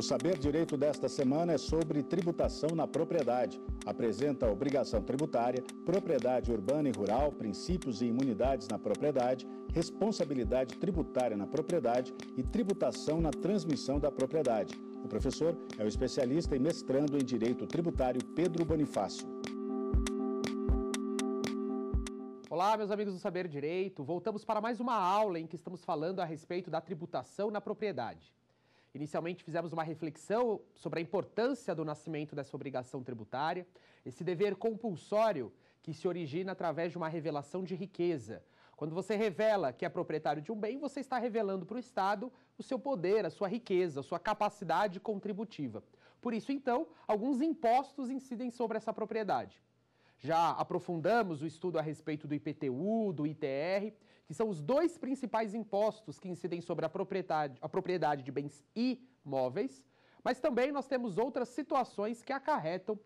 O Saber Direito desta semana é sobre tributação na propriedade. Apresenta obrigação tributária, propriedade urbana e rural, princípios e imunidades na propriedade, responsabilidade tributária na propriedade e tributação na transmissão da propriedade. O professor é o especialista e mestrando em Direito Tributário Pedro Bonifácio. Olá, meus amigos do Saber Direito. Voltamos para mais uma aula em que estamos falando a respeito da tributação na propriedade. Inicialmente fizemos uma reflexão sobre a importância do nascimento dessa obrigação tributária, esse dever compulsório que se origina através de uma revelação de riqueza. Quando você revela que é proprietário de um bem, você está revelando para o Estado o seu poder, a sua riqueza, a sua capacidade contributiva. Por isso, então, alguns impostos incidem sobre essa propriedade. Já aprofundamos o estudo a respeito do IPTU, do ITR que são os dois principais impostos que incidem sobre a propriedade, a propriedade de bens imóveis, mas também nós temos outras situações que acarretam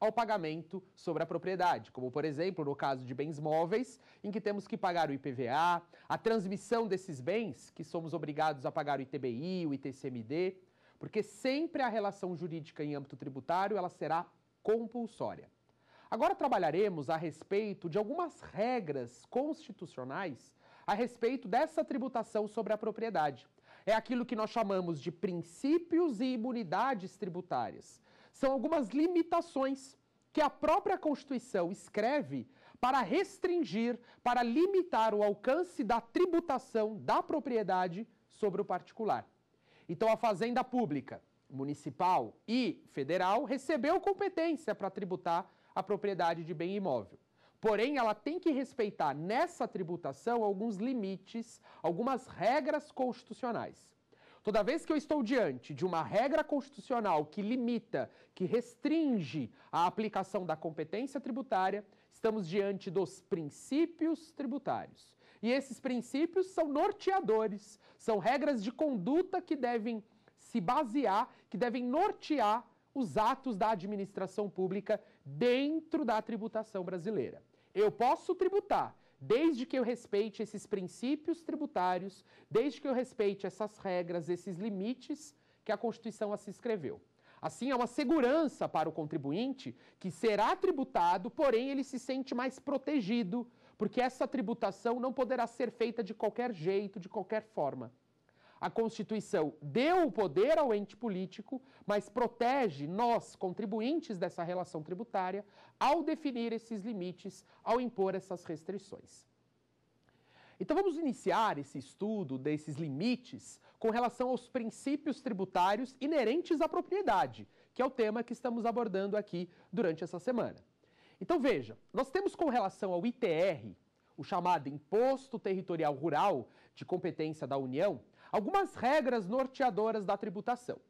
ao pagamento sobre a propriedade, como por exemplo no caso de bens móveis, em que temos que pagar o IPVA, a transmissão desses bens, que somos obrigados a pagar o ITBI, o ITCMD, porque sempre a relação jurídica em âmbito tributário ela será compulsória. Agora trabalharemos a respeito de algumas regras constitucionais a respeito dessa tributação sobre a propriedade. É aquilo que nós chamamos de princípios e imunidades tributárias. São algumas limitações que a própria Constituição escreve para restringir, para limitar o alcance da tributação da propriedade sobre o particular. Então, a Fazenda Pública, Municipal e Federal recebeu competência para tributar a propriedade de bem imóvel. Porém, ela tem que respeitar nessa tributação alguns limites, algumas regras constitucionais. Toda vez que eu estou diante de uma regra constitucional que limita, que restringe a aplicação da competência tributária, estamos diante dos princípios tributários. E esses princípios são norteadores, são regras de conduta que devem se basear, que devem nortear os atos da administração pública dentro da tributação brasileira. Eu posso tributar, desde que eu respeite esses princípios tributários, desde que eu respeite essas regras, esses limites que a Constituição se assim escreveu. Assim, há uma segurança para o contribuinte que será tributado, porém ele se sente mais protegido, porque essa tributação não poderá ser feita de qualquer jeito, de qualquer forma. A Constituição deu o poder ao ente político, mas protege nós, contribuintes dessa relação tributária, ao definir esses limites, ao impor essas restrições. Então vamos iniciar esse estudo desses limites com relação aos princípios tributários inerentes à propriedade, que é o tema que estamos abordando aqui durante essa semana. Então veja, nós temos com relação ao ITR, o chamado Imposto Territorial Rural de competência da União, algumas regras norteadoras da tributação.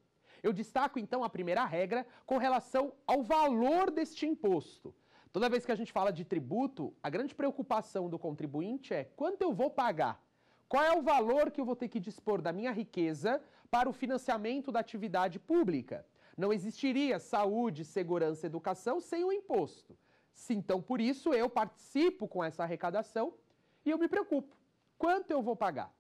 Eu destaco então a primeira regra com relação ao valor deste imposto. Toda vez que a gente fala de tributo, a grande preocupação do contribuinte é quanto eu vou pagar? Qual é o valor que eu vou ter que dispor da minha riqueza para o financiamento da atividade pública? Não existiria saúde, segurança, educação sem o imposto. Se então por isso eu participo com essa arrecadação e eu me preocupo. Quanto eu vou pagar?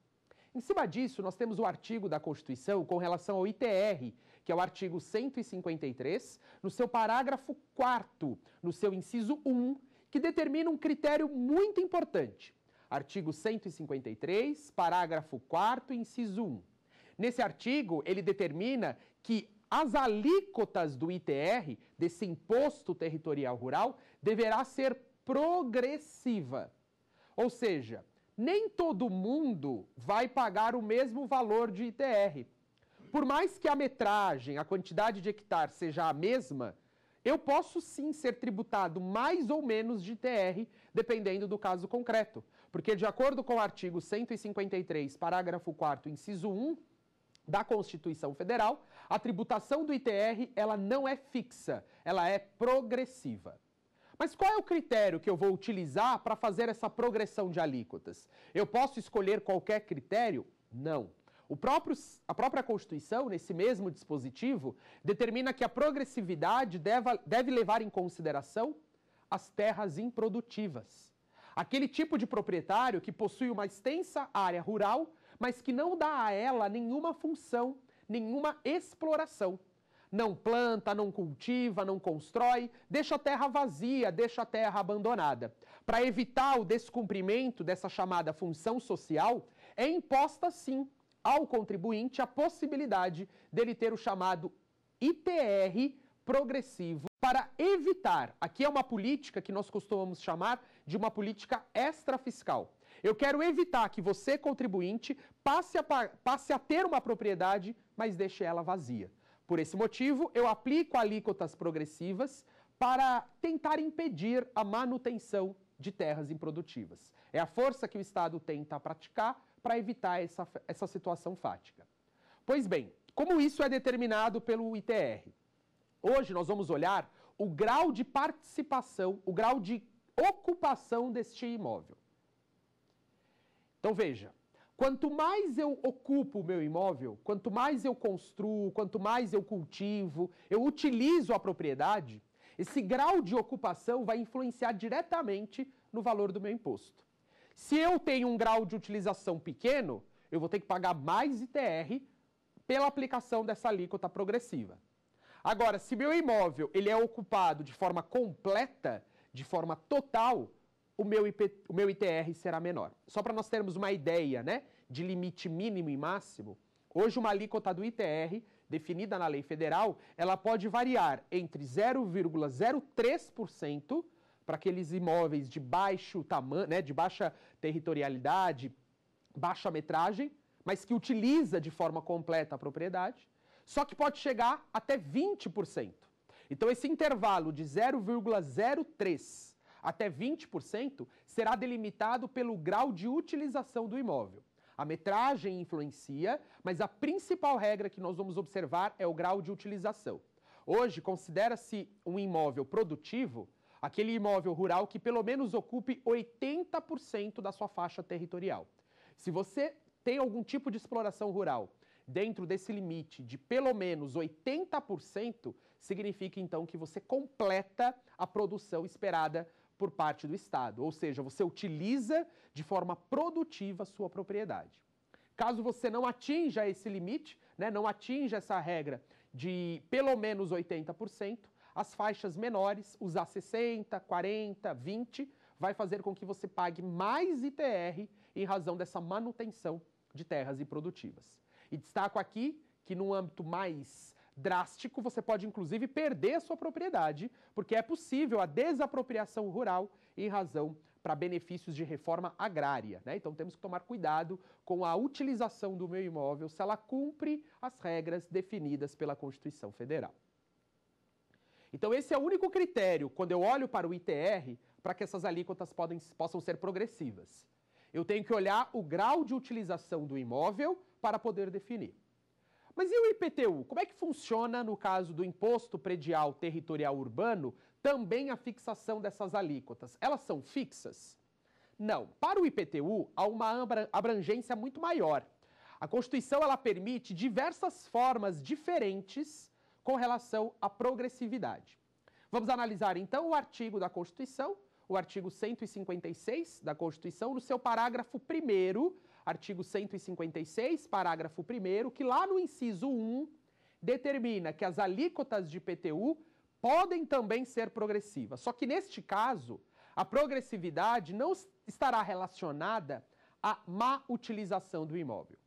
Em cima disso, nós temos o artigo da Constituição com relação ao ITR, que é o artigo 153, no seu parágrafo 4, no seu inciso 1, que determina um critério muito importante. Artigo 153, parágrafo 4, inciso 1. Nesse artigo, ele determina que as alíquotas do ITR, desse imposto territorial rural, deverá ser progressiva. Ou seja, nem todo mundo vai pagar o mesmo valor de ITR. Por mais que a metragem, a quantidade de hectare seja a mesma, eu posso sim ser tributado mais ou menos de ITR, dependendo do caso concreto. Porque, de acordo com o artigo 153, parágrafo 4, inciso 1 da Constituição Federal, a tributação do ITR ela não é fixa, ela é progressiva. Mas qual é o critério que eu vou utilizar para fazer essa progressão de alíquotas? Eu posso escolher qualquer critério? Não. Próprio, a própria Constituição, nesse mesmo dispositivo, determina que a progressividade deva, deve levar em consideração as terras improdutivas. Aquele tipo de proprietário que possui uma extensa área rural, mas que não dá a ela nenhuma função, nenhuma exploração não planta, não cultiva, não constrói, deixa a terra vazia, deixa a terra abandonada. Para evitar o descumprimento dessa chamada função social, é imposta sim ao contribuinte a possibilidade dele ter o chamado ITR progressivo para evitar. Aqui é uma política que nós costumamos chamar de uma política extrafiscal. Eu quero evitar que você, contribuinte, passe a, passe a ter uma propriedade, mas deixe ela vazia. Por esse motivo, eu aplico alíquotas progressivas para tentar impedir a manutenção de terras improdutivas. É a força que o Estado tenta praticar para evitar essa, essa situação fática. Pois bem, como isso é determinado pelo ITR? Hoje nós vamos olhar o grau de participação, o grau de ocupação deste imóvel. Então veja, Quanto mais eu ocupo o meu imóvel, quanto mais eu construo, quanto mais eu cultivo, eu utilizo a propriedade, esse grau de ocupação vai influenciar diretamente no valor do meu imposto. Se eu tenho um grau de utilização pequeno, eu vou ter que pagar mais ITR pela aplicação dessa alíquota progressiva. Agora, se meu imóvel ele é ocupado de forma completa, de forma total, o meu, IP, o meu ITR será menor. Só para nós termos uma ideia né, de limite mínimo e máximo, hoje uma alíquota do ITR, definida na lei federal, ela pode variar entre 0,03% para aqueles imóveis de baixo tamanho, né, de baixa territorialidade, baixa metragem, mas que utiliza de forma completa a propriedade, só que pode chegar até 20%. Então esse intervalo de 0,03 até 20%, será delimitado pelo grau de utilização do imóvel. A metragem influencia, mas a principal regra que nós vamos observar é o grau de utilização. Hoje, considera-se um imóvel produtivo aquele imóvel rural que pelo menos ocupe 80% da sua faixa territorial. Se você tem algum tipo de exploração rural dentro desse limite de pelo menos 80%, significa então que você completa a produção esperada por parte do Estado, ou seja, você utiliza de forma produtiva a sua propriedade. Caso você não atinja esse limite, né, não atinja essa regra de pelo menos 80%, as faixas menores, usar 60, 40, 20, vai fazer com que você pague mais ITR em razão dessa manutenção de terras improdutivas. E destaco aqui que no âmbito mais drástico, você pode inclusive perder sua propriedade, porque é possível a desapropriação rural em razão para benefícios de reforma agrária. Né? Então temos que tomar cuidado com a utilização do meu imóvel se ela cumpre as regras definidas pela Constituição Federal. Então esse é o único critério, quando eu olho para o ITR, para que essas alíquotas podem, possam ser progressivas. Eu tenho que olhar o grau de utilização do imóvel para poder definir. Mas e o IPTU? Como é que funciona no caso do Imposto Predial Territorial Urbano também a fixação dessas alíquotas? Elas são fixas? Não. Para o IPTU, há uma abrangência muito maior. A Constituição ela permite diversas formas diferentes com relação à progressividade. Vamos analisar então o artigo da Constituição, o artigo 156 da Constituição, no seu parágrafo 1 artigo 156, parágrafo 1, que lá no inciso 1 determina que as alíquotas de IPTU podem também ser progressivas. Só que neste caso, a progressividade não estará relacionada à má utilização do imóvel.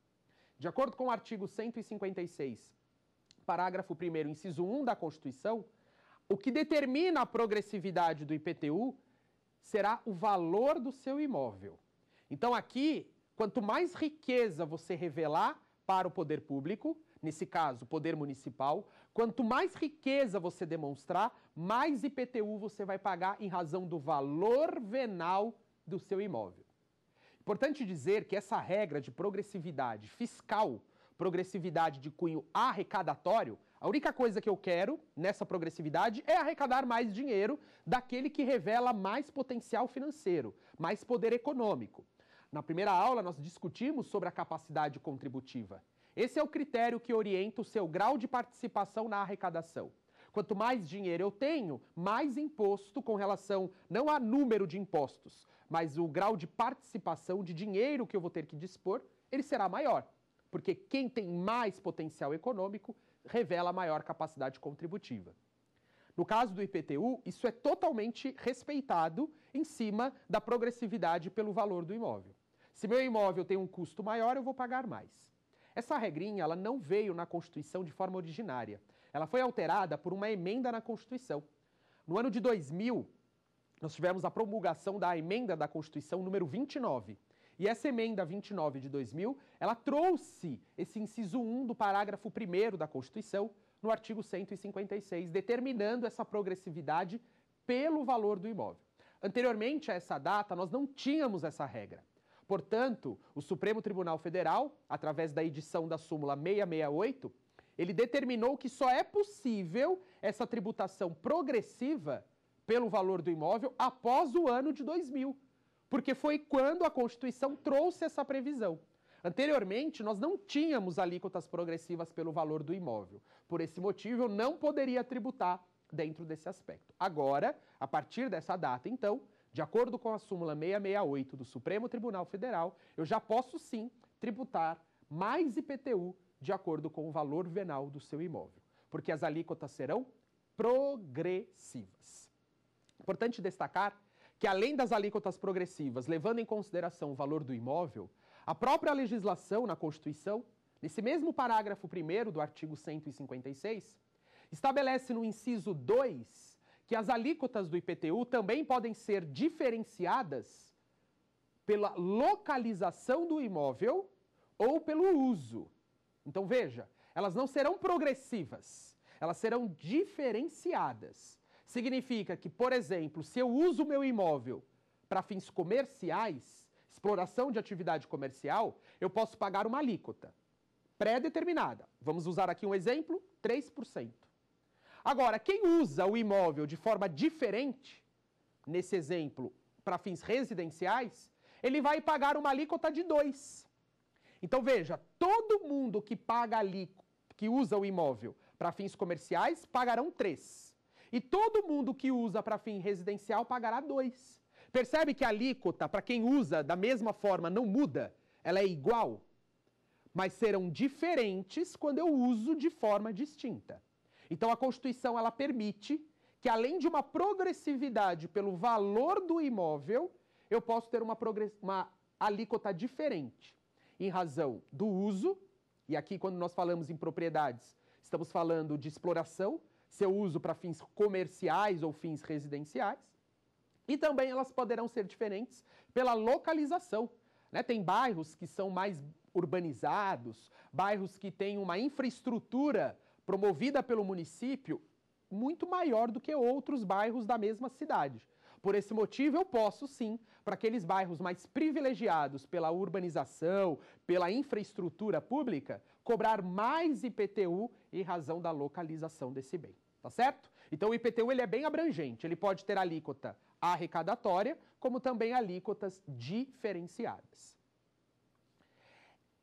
De acordo com o artigo 156, parágrafo 1, inciso 1 da Constituição, o que determina a progressividade do IPTU será o valor do seu imóvel. Então aqui Quanto mais riqueza você revelar para o poder público, nesse caso, poder municipal, quanto mais riqueza você demonstrar, mais IPTU você vai pagar em razão do valor venal do seu imóvel. Importante dizer que essa regra de progressividade fiscal, progressividade de cunho arrecadatório, a única coisa que eu quero nessa progressividade é arrecadar mais dinheiro daquele que revela mais potencial financeiro, mais poder econômico. Na primeira aula, nós discutimos sobre a capacidade contributiva. Esse é o critério que orienta o seu grau de participação na arrecadação. Quanto mais dinheiro eu tenho, mais imposto com relação não a número de impostos, mas o grau de participação de dinheiro que eu vou ter que dispor, ele será maior. Porque quem tem mais potencial econômico revela maior capacidade contributiva. No caso do IPTU, isso é totalmente respeitado em cima da progressividade pelo valor do imóvel. Se meu imóvel tem um custo maior, eu vou pagar mais. Essa regrinha ela não veio na Constituição de forma originária. Ela foi alterada por uma emenda na Constituição. No ano de 2000, nós tivemos a promulgação da emenda da Constituição número 29. E essa emenda 29 de 2000, ela trouxe esse inciso 1 do parágrafo 1 da Constituição no artigo 156, determinando essa progressividade pelo valor do imóvel. Anteriormente a essa data, nós não tínhamos essa regra. Portanto, o Supremo Tribunal Federal, através da edição da súmula 668, ele determinou que só é possível essa tributação progressiva pelo valor do imóvel após o ano de 2000, porque foi quando a Constituição trouxe essa previsão. Anteriormente, nós não tínhamos alíquotas progressivas pelo valor do imóvel. Por esse motivo, eu não poderia tributar dentro desse aspecto. Agora, a partir dessa data, então, de acordo com a súmula 668 do Supremo Tribunal Federal, eu já posso sim tributar mais IPTU de acordo com o valor venal do seu imóvel, porque as alíquotas serão progressivas. Importante destacar que, além das alíquotas progressivas, levando em consideração o valor do imóvel, a própria legislação na Constituição, nesse mesmo parágrafo 1 do artigo 156, estabelece no inciso 2 que as alíquotas do IPTU também podem ser diferenciadas pela localização do imóvel ou pelo uso. Então veja, elas não serão progressivas, elas serão diferenciadas. Significa que, por exemplo, se eu uso meu imóvel para fins comerciais, exploração de atividade comercial, eu posso pagar uma alíquota pré-determinada. Vamos usar aqui um exemplo, 3%. Agora, quem usa o imóvel de forma diferente, nesse exemplo, para fins residenciais, ele vai pagar uma alíquota de 2. Então veja, todo mundo que paga ali, que usa o imóvel para fins comerciais, pagarão 3. E todo mundo que usa para fim residencial pagará 2. Percebe que a alíquota, para quem usa da mesma forma, não muda, ela é igual, mas serão diferentes quando eu uso de forma distinta. Então a Constituição ela permite que além de uma progressividade pelo valor do imóvel, eu posso ter uma, uma alíquota diferente em razão do uso, e aqui quando nós falamos em propriedades, estamos falando de exploração, seu uso para fins comerciais ou fins residenciais, e também elas poderão ser diferentes pela localização. Né? Tem bairros que são mais urbanizados, bairros que têm uma infraestrutura promovida pelo município muito maior do que outros bairros da mesma cidade. Por esse motivo, eu posso sim, para aqueles bairros mais privilegiados pela urbanização, pela infraestrutura pública, cobrar mais IPTU em razão da localização desse bem. Tá certo? Então o IPTU ele é bem abrangente, ele pode ter alíquota arrecadatória, como também alíquotas diferenciadas.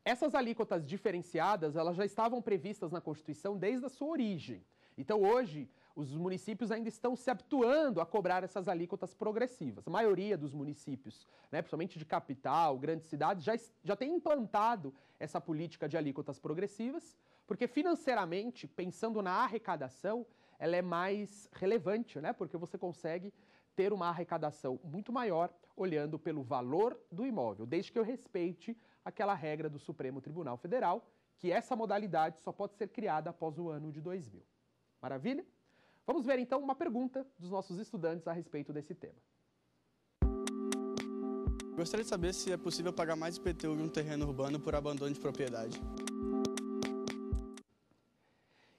Essas alíquotas diferenciadas, elas já estavam previstas na Constituição desde a sua origem. Então, hoje, os municípios ainda estão se habituando a cobrar essas alíquotas progressivas. A maioria dos municípios, né, principalmente de capital, grandes cidades, já, já tem implantado essa política de alíquotas progressivas, porque financeiramente, pensando na arrecadação, ela é mais relevante, né, porque você consegue ter uma arrecadação muito maior olhando pelo valor do imóvel, desde que eu respeite aquela regra do Supremo Tribunal Federal que essa modalidade só pode ser criada após o ano de 2000. Maravilha? Vamos ver então uma pergunta dos nossos estudantes a respeito desse tema. Gostaria de saber se é possível pagar mais IPTU em um terreno urbano por abandono de propriedade.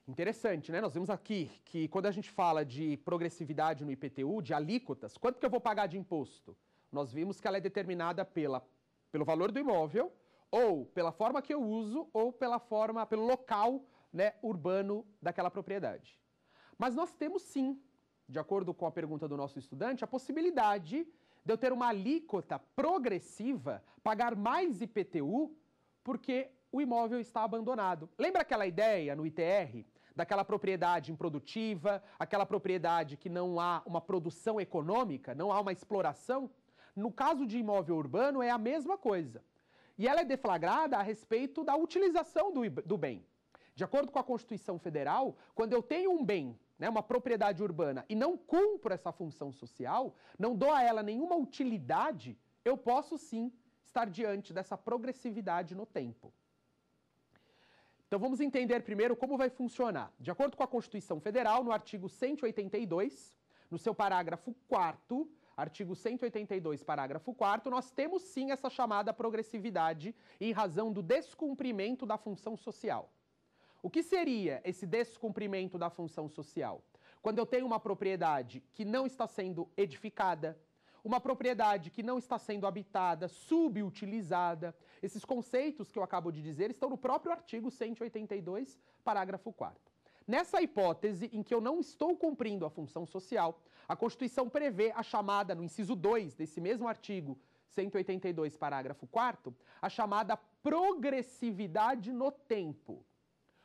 Interessante, né? Nós vimos aqui que quando a gente fala de progressividade no IPTU, de alíquotas, quanto que eu vou pagar de imposto? Nós vimos que ela é determinada pela pelo valor do imóvel, ou pela forma que eu uso, ou pela forma, pelo local né, urbano daquela propriedade. Mas nós temos sim, de acordo com a pergunta do nosso estudante, a possibilidade de eu ter uma alíquota progressiva, pagar mais IPTU, porque o imóvel está abandonado. Lembra aquela ideia no ITR daquela propriedade improdutiva, aquela propriedade que não há uma produção econômica, não há uma exploração? No caso de imóvel urbano, é a mesma coisa. E ela é deflagrada a respeito da utilização do, do bem. De acordo com a Constituição Federal, quando eu tenho um bem, né, uma propriedade urbana, e não cumpro essa função social, não dou a ela nenhuma utilidade, eu posso sim estar diante dessa progressividade no tempo. Então vamos entender primeiro como vai funcionar. De acordo com a Constituição Federal, no artigo 182, no seu parágrafo 4 artigo 182, parágrafo 4 nós temos sim essa chamada progressividade em razão do descumprimento da função social. O que seria esse descumprimento da função social? Quando eu tenho uma propriedade que não está sendo edificada, uma propriedade que não está sendo habitada, subutilizada. Esses conceitos que eu acabo de dizer estão no próprio artigo 182, parágrafo 4. Nessa hipótese em que eu não estou cumprindo a função social, a Constituição prevê a chamada, no inciso 2 desse mesmo artigo 182, parágrafo 4, a chamada progressividade no tempo.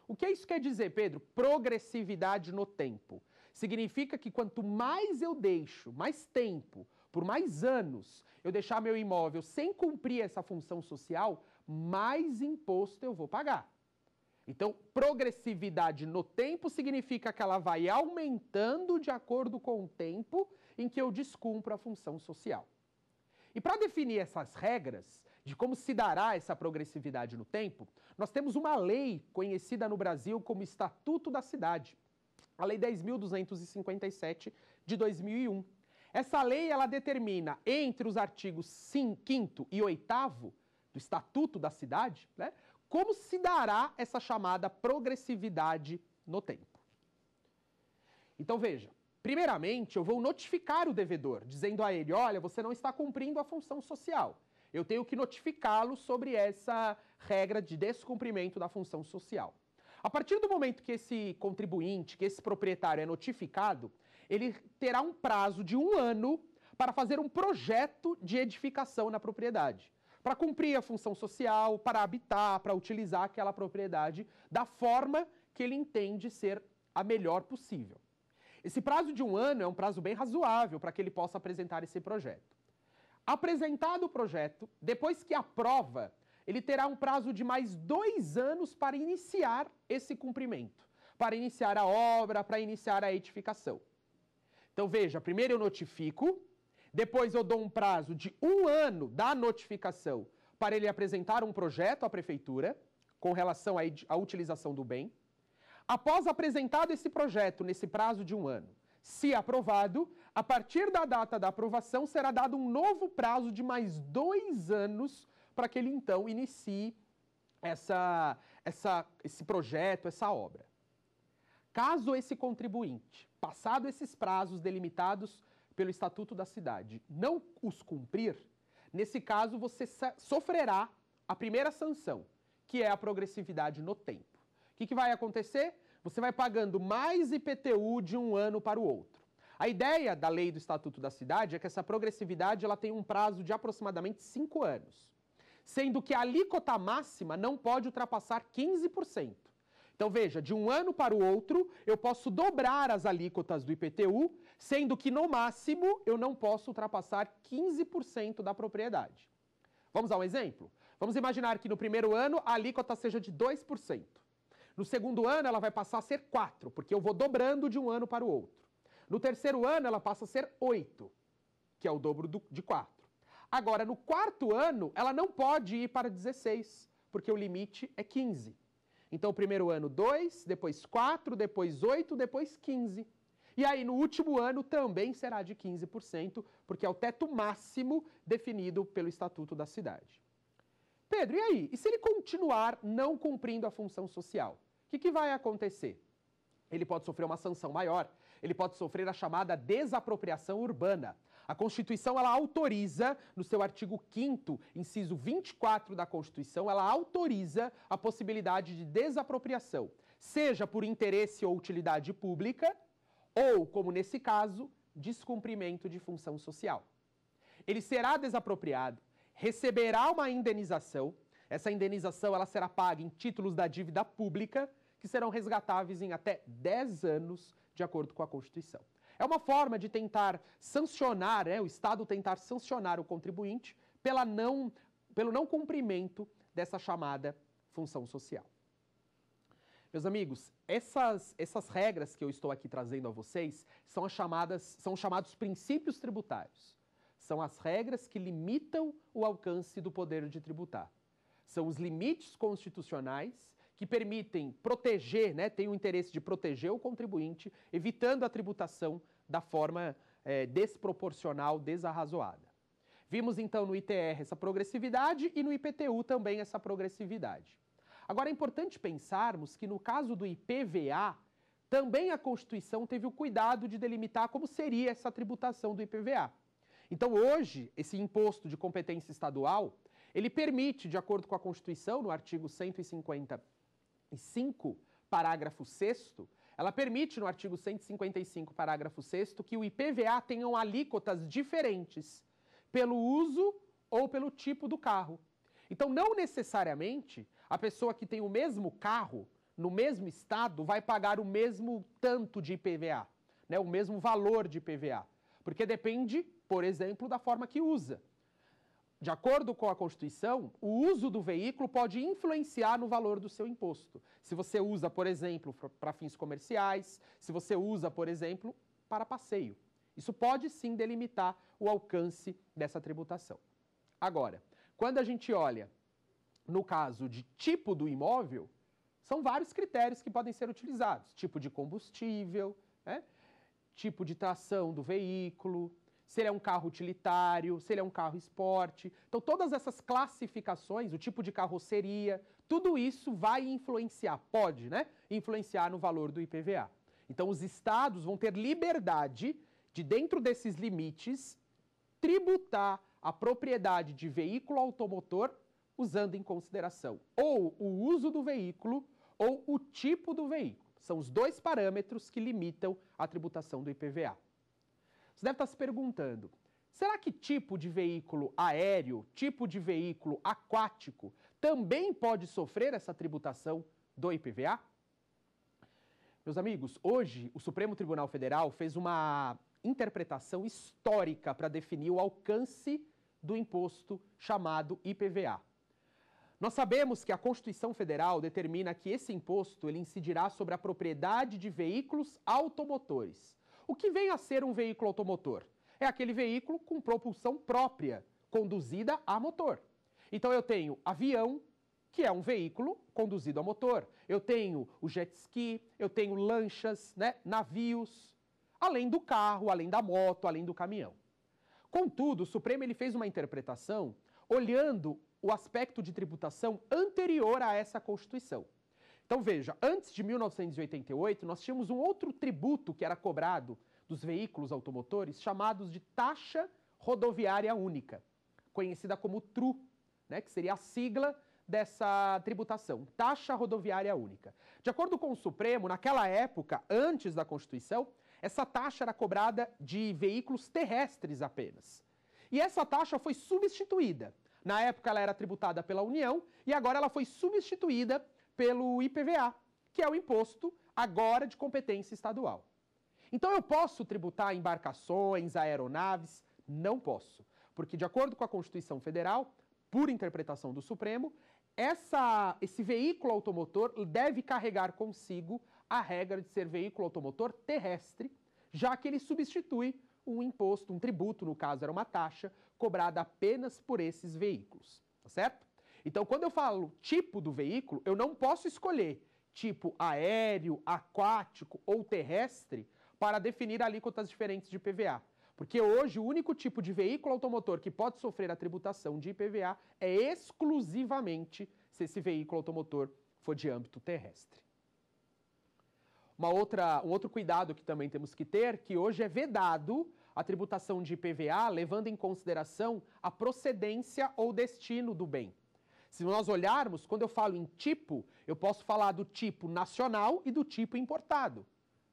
O que isso quer dizer, Pedro? Progressividade no tempo. Significa que quanto mais eu deixo, mais tempo, por mais anos, eu deixar meu imóvel sem cumprir essa função social, mais imposto eu vou pagar. Então, progressividade no tempo significa que ela vai aumentando de acordo com o tempo em que eu descumpro a função social. E para definir essas regras de como se dará essa progressividade no tempo, nós temos uma lei conhecida no Brasil como Estatuto da Cidade, a Lei 10.257 de 2001. Essa lei ela determina entre os artigos 5 e 8 do Estatuto da Cidade, né, como se dará essa chamada progressividade no tempo? Então veja, primeiramente eu vou notificar o devedor, dizendo a ele: olha, você não está cumprindo a função social. Eu tenho que notificá-lo sobre essa regra de descumprimento da função social. A partir do momento que esse contribuinte, que esse proprietário é notificado, ele terá um prazo de um ano para fazer um projeto de edificação na propriedade para cumprir a função social, para habitar, para utilizar aquela propriedade da forma que ele entende ser a melhor possível. Esse prazo de um ano é um prazo bem razoável para que ele possa apresentar esse projeto. Apresentado o projeto, depois que aprova, ele terá um prazo de mais dois anos para iniciar esse cumprimento, para iniciar a obra, para iniciar a edificação. Então veja, primeiro eu notifico, depois eu dou um prazo de um ano da notificação para ele apresentar um projeto à prefeitura com relação à utilização do bem. Após apresentado esse projeto nesse prazo de um ano, se aprovado, a partir da data da aprovação será dado um novo prazo de mais dois anos para que ele então inicie essa, essa, esse projeto, essa obra. Caso esse contribuinte, passado esses prazos delimitados pelo Estatuto da Cidade não os cumprir, nesse caso você sofrerá a primeira sanção, que é a progressividade no tempo. O que, que vai acontecer? Você vai pagando mais IPTU de um ano para o outro. A ideia da lei do Estatuto da Cidade é que essa progressividade ela tem um prazo de aproximadamente cinco anos, sendo que a alíquota máxima não pode ultrapassar 15%. Então veja, de um ano para o outro, eu posso dobrar as alíquotas do IPTU sendo que no máximo eu não posso ultrapassar 15% da propriedade. Vamos a um exemplo? Vamos imaginar que no primeiro ano a alíquota seja de 2%. No segundo ano ela vai passar a ser 4%, porque eu vou dobrando de um ano para o outro. No terceiro ano ela passa a ser 8%, que é o dobro do, de 4%. Agora, no quarto ano, ela não pode ir para 16, porque o limite é 15. Então, primeiro ano, 2, depois 4, depois 8, depois 15. E aí, no último ano, também será de 15%, porque é o teto máximo definido pelo Estatuto da Cidade. Pedro, e aí? E se ele continuar não cumprindo a função social? O que, que vai acontecer? Ele pode sofrer uma sanção maior, ele pode sofrer a chamada desapropriação urbana. A Constituição ela autoriza, no seu artigo 5 inciso 24 da Constituição, ela autoriza a possibilidade de desapropriação, seja por interesse ou utilidade pública, ou, como nesse caso, descumprimento de função social. Ele será desapropriado, receberá uma indenização. Essa indenização ela será paga em títulos da dívida pública, que serão resgatáveis em até 10 anos, de acordo com a Constituição. É uma forma de tentar sancionar, né, o Estado tentar sancionar o contribuinte pela não, pelo não cumprimento dessa chamada função social. Meus amigos, essas, essas regras que eu estou aqui trazendo a vocês são, as chamadas, são chamados princípios tributários. São as regras que limitam o alcance do poder de tributar. São os limites constitucionais que permitem proteger, né, tem o interesse de proteger o contribuinte, evitando a tributação da forma é, desproporcional, desarrazoada. Vimos então no ITR essa progressividade e no IPTU também essa progressividade. Agora é importante pensarmos que no caso do IPVA, também a Constituição teve o cuidado de delimitar como seria essa tributação do IPVA. Então, hoje, esse imposto de competência estadual, ele permite, de acordo com a Constituição, no artigo 155, parágrafo 6 ela permite no artigo 155, parágrafo 6 que o IPVA tenham alíquotas diferentes pelo uso ou pelo tipo do carro. Então, não necessariamente a pessoa que tem o mesmo carro, no mesmo estado, vai pagar o mesmo tanto de IPVA, né? o mesmo valor de IPVA. Porque depende, por exemplo, da forma que usa. De acordo com a Constituição, o uso do veículo pode influenciar no valor do seu imposto. Se você usa, por exemplo, para fins comerciais, se você usa, por exemplo, para passeio. Isso pode sim delimitar o alcance dessa tributação. Agora, quando a gente olha no caso de tipo do imóvel, são vários critérios que podem ser utilizados: tipo de combustível, né? tipo de tração do veículo, se ele é um carro utilitário, se ele é um carro esporte. Então, todas essas classificações, o tipo de carroceria, tudo isso vai influenciar, pode, né? Influenciar no valor do IPVA. Então, os estados vão ter liberdade de, dentro desses limites, tributar a propriedade de veículo automotor usando em consideração ou o uso do veículo ou o tipo do veículo. São os dois parâmetros que limitam a tributação do IPVA. Você deve estar se perguntando: será que tipo de veículo aéreo, tipo de veículo aquático também pode sofrer essa tributação do IPVA? Meus amigos, hoje o Supremo Tribunal Federal fez uma interpretação histórica para definir o alcance do imposto chamado IPVA. Nós sabemos que a Constituição Federal determina que esse imposto ele incidirá sobre a propriedade de veículos automotores. O que vem a ser um veículo automotor? É aquele veículo com propulsão própria, conduzida a motor. Então eu tenho avião, que é um veículo conduzido a motor. Eu tenho o jet ski, eu tenho lanchas, né, navios, além do carro, além da moto, além do caminhão. Contudo, o Supremo ele fez uma interpretação olhando o aspecto de tributação anterior a essa Constituição. Então veja, antes de 1988, nós tínhamos um outro tributo que era cobrado dos veículos automotores, chamados de taxa rodoviária única, conhecida como TRU, né, que seria a sigla dessa tributação, taxa rodoviária única. De acordo com o Supremo, naquela época, antes da Constituição, essa taxa era cobrada de veículos terrestres apenas. E essa taxa foi substituída na época ela era tributada pela União e agora ela foi substituída pelo IPVA, que é o imposto agora de competência estadual. Então eu posso tributar embarcações, aeronaves? Não posso, porque de acordo com a Constituição Federal, por interpretação do Supremo, essa, esse veículo automotor deve carregar consigo a regra de ser veículo automotor terrestre, já que ele substitui um imposto, um tributo, no caso era uma taxa, cobrada apenas por esses veículos, tá certo? Então, quando eu falo tipo do veículo, eu não posso escolher tipo aéreo, aquático ou terrestre para definir alíquotas diferentes de IPVA. Porque hoje o único tipo de veículo automotor que pode sofrer a tributação de IPVA é exclusivamente se esse veículo automotor for de âmbito terrestre. Uma outra, um outro cuidado que também temos que ter, que hoje é vedado a tributação de IPVA levando em consideração a procedência ou destino do bem. Se nós olharmos, quando eu falo em tipo, eu posso falar do tipo nacional e do tipo importado.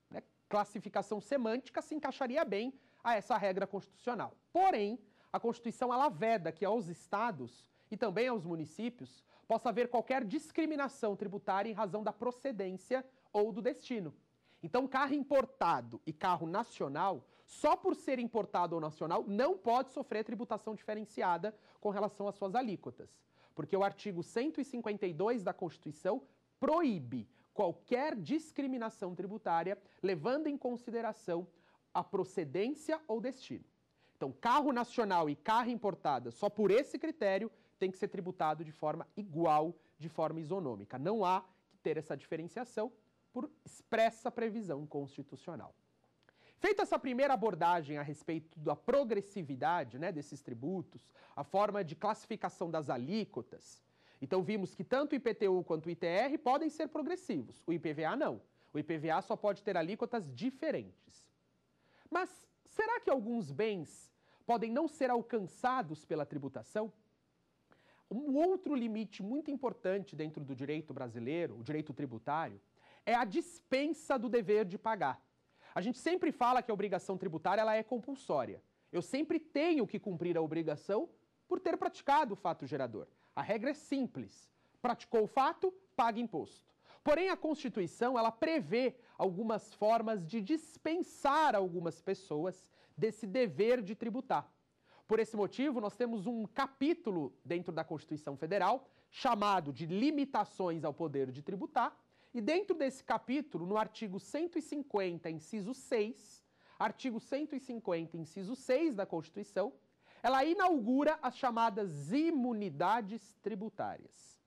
Né? Classificação semântica se encaixaria bem a essa regra constitucional. Porém, a Constituição ela veda que é aos estados e também aos municípios possa haver qualquer discriminação tributária em razão da procedência ou do destino. Então, carro importado e carro nacional só por ser importado ou nacional, não pode sofrer tributação diferenciada com relação às suas alíquotas. Porque o artigo 152 da Constituição proíbe qualquer discriminação tributária levando em consideração a procedência ou destino. Então, carro nacional e carro importado, só por esse critério, tem que ser tributado de forma igual, de forma isonômica. Não há que ter essa diferenciação por expressa previsão constitucional. Feita essa primeira abordagem a respeito da progressividade né, desses tributos, a forma de classificação das alíquotas, então vimos que tanto o IPTU quanto o ITR podem ser progressivos, o IPVA não. O IPVA só pode ter alíquotas diferentes. Mas será que alguns bens podem não ser alcançados pela tributação? Um outro limite muito importante dentro do direito brasileiro, o direito tributário, é a dispensa do dever de pagar. A gente sempre fala que a obrigação tributária ela é compulsória. Eu sempre tenho que cumprir a obrigação por ter praticado o fato gerador. A regra é simples. Praticou o fato, paga imposto. Porém, a Constituição ela prevê algumas formas de dispensar algumas pessoas desse dever de tributar. Por esse motivo, nós temos um capítulo dentro da Constituição Federal chamado de limitações ao poder de tributar, e dentro desse capítulo, no artigo 150, inciso 6, artigo 150, inciso 6 da Constituição, ela inaugura as chamadas imunidades tributárias.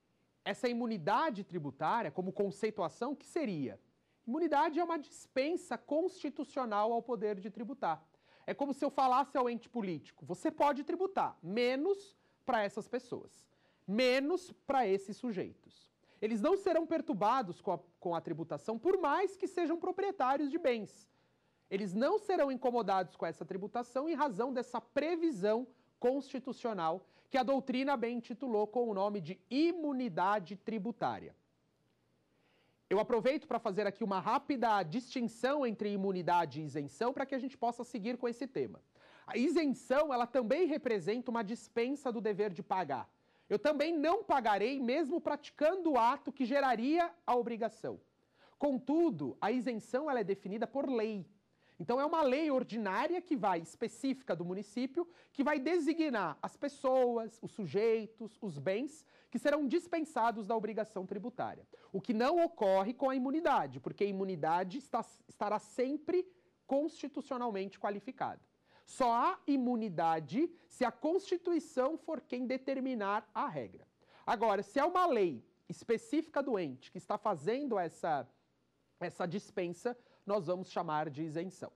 Essa imunidade tributária, como conceituação, que seria? Imunidade é uma dispensa constitucional ao poder de tributar. É como se eu falasse ao ente político: você pode tributar, menos para essas pessoas, menos para esses sujeitos. Eles não serão perturbados com a, com a tributação, por mais que sejam proprietários de bens. Eles não serão incomodados com essa tributação em razão dessa previsão constitucional que a doutrina bem intitulou com o nome de imunidade tributária. Eu aproveito para fazer aqui uma rápida distinção entre imunidade e isenção para que a gente possa seguir com esse tema. A isenção, ela também representa uma dispensa do dever de pagar. Eu também não pagarei, mesmo praticando o ato que geraria a obrigação. Contudo, a isenção ela é definida por lei. Então é uma lei ordinária que vai específica do município, que vai designar as pessoas, os sujeitos, os bens que serão dispensados da obrigação tributária. O que não ocorre com a imunidade, porque a imunidade está, estará sempre constitucionalmente qualificada. Só há imunidade se a Constituição for quem determinar a regra. Agora, se é uma lei específica do ente que está fazendo essa, essa dispensa, nós vamos chamar de isenção.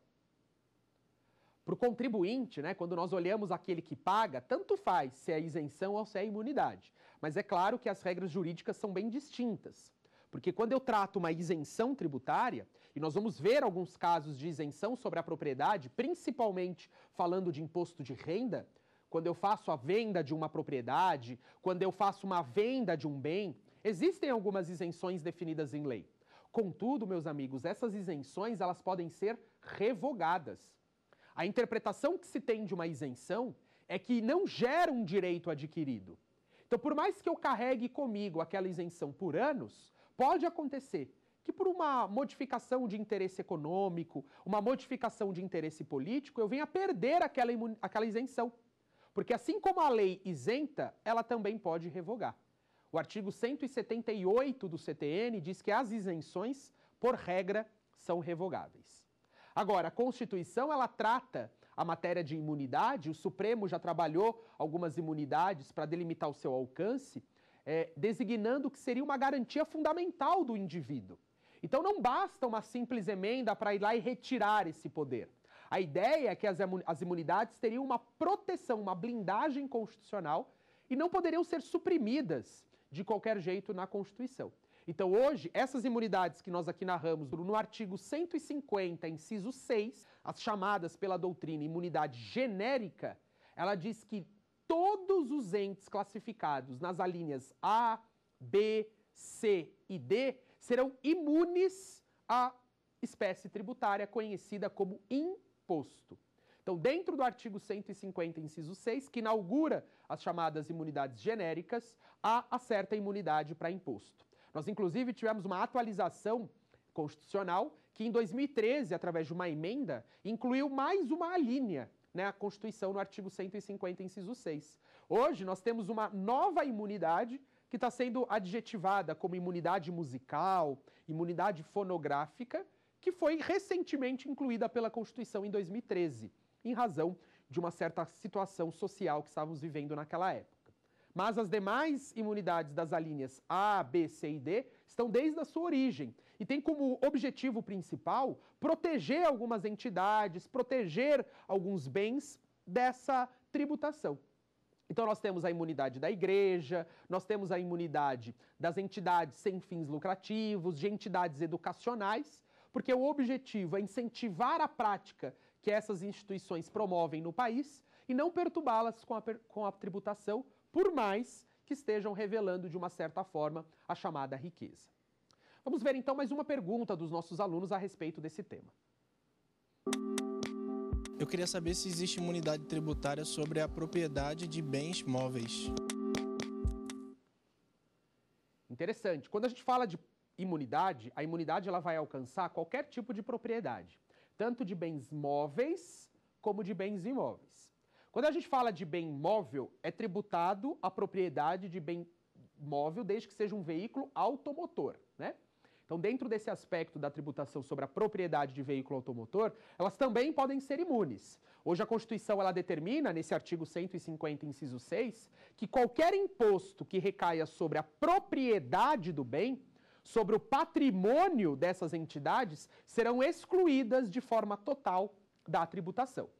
Para o contribuinte, né, quando nós olhamos aquele que paga, tanto faz se é isenção ou se é imunidade. Mas é claro que as regras jurídicas são bem distintas. Porque quando eu trato uma isenção tributária, e nós vamos ver alguns casos de isenção sobre a propriedade, principalmente falando de imposto de renda, quando eu faço a venda de uma propriedade, quando eu faço uma venda de um bem, existem algumas isenções definidas em lei. Contudo, meus amigos, essas isenções elas podem ser revogadas. A interpretação que se tem de uma isenção é que não gera um direito adquirido. Então, por mais que eu carregue comigo aquela isenção por anos, Pode acontecer que por uma modificação de interesse econômico, uma modificação de interesse político, eu venha perder aquela, aquela isenção. Porque assim como a lei isenta, ela também pode revogar. O artigo 178 do CTN diz que as isenções, por regra, são revogáveis. Agora, a Constituição ela trata a matéria de imunidade, o Supremo já trabalhou algumas imunidades para delimitar o seu alcance, é, designando que seria uma garantia fundamental do indivíduo. Então não basta uma simples emenda para ir lá e retirar esse poder. A ideia é que as imunidades teriam uma proteção, uma blindagem constitucional e não poderiam ser suprimidas de qualquer jeito na Constituição. Então, hoje, essas imunidades que nós aqui narramos no artigo 150, inciso 6, as chamadas pela doutrina imunidade genérica, ela diz que todos os entes classificados nas alíneas A, B, C e D serão imunes à espécie tributária conhecida como imposto. Então, dentro do artigo 150, inciso 6, que inaugura as chamadas imunidades genéricas, há a certa imunidade para imposto. Nós, inclusive, tivemos uma atualização constitucional que, em 2013, através de uma emenda, incluiu mais uma alínea né, a Constituição no artigo 150, inciso 6. Hoje nós temos uma nova imunidade que está sendo adjetivada como imunidade musical, imunidade fonográfica, que foi recentemente incluída pela Constituição em 2013, em razão de uma certa situação social que estávamos vivendo naquela época. Mas as demais imunidades das alíneas A, B, C e D estão desde a sua origem e tem como objetivo principal proteger algumas entidades, proteger alguns bens dessa tributação. Então, nós temos a imunidade da igreja, nós temos a imunidade das entidades sem fins lucrativos, de entidades educacionais, porque o objetivo é incentivar a prática que essas instituições promovem no país e não perturbá-las com, com a, tributação, por mais que estejam revelando de uma certa forma a chamada riqueza. Vamos ver então mais uma pergunta dos nossos alunos a respeito desse tema. Eu queria saber se existe imunidade tributária sobre a propriedade de bens móveis. Interessante. Quando a gente fala de imunidade, a imunidade ela vai alcançar qualquer tipo de propriedade, tanto de bens móveis como de bens imóveis. Quando a gente fala de bem móvel, é tributado a propriedade de bem móvel desde que seja um veículo automotor, né? Então, dentro desse aspecto da tributação sobre a propriedade de veículo automotor, elas também podem ser imunes. Hoje a Constituição ela determina, nesse artigo 150, inciso 6, que qualquer imposto que recaia sobre a propriedade do bem, sobre o patrimônio dessas entidades, serão excluídas de forma total da tributação.